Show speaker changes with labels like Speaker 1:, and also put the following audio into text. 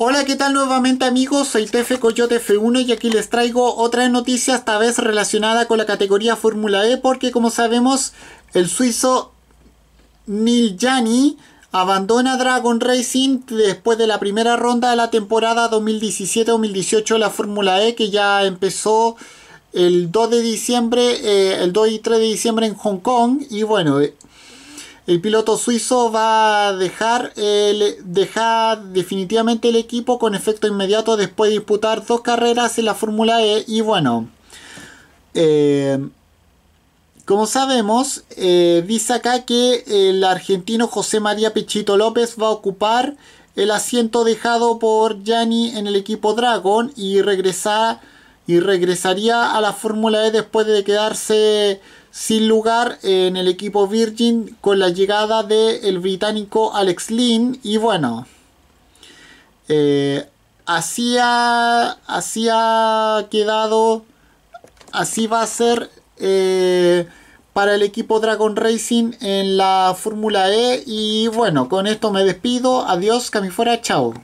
Speaker 1: Hola, ¿qué tal nuevamente amigos? Soy Tefe Coyote F1 y aquí les traigo otra noticia, esta vez relacionada con la categoría Fórmula E, porque como sabemos, el suizo Neil Jani abandona Dragon Racing después de la primera ronda de la temporada 2017-2018 de la Fórmula E, que ya empezó el 2 de diciembre, eh, el 2 y 3 de diciembre en Hong Kong, y bueno... Eh, el piloto suizo va a dejar, dejar, definitivamente el equipo con efecto inmediato después de disputar dos carreras en la Fórmula E. Y bueno, eh, como sabemos, eh, dice acá que el argentino José María Pechito López va a ocupar el asiento dejado por Gianni en el equipo Dragon y regresar y regresaría a la Fórmula E después de quedarse sin lugar en el equipo Virgin con la llegada del británico Alex Lynn y bueno eh, así, ha, quedado así va a ser eh, para el equipo Dragon Racing en la Fórmula E y bueno con esto me despido adiós que fuera chao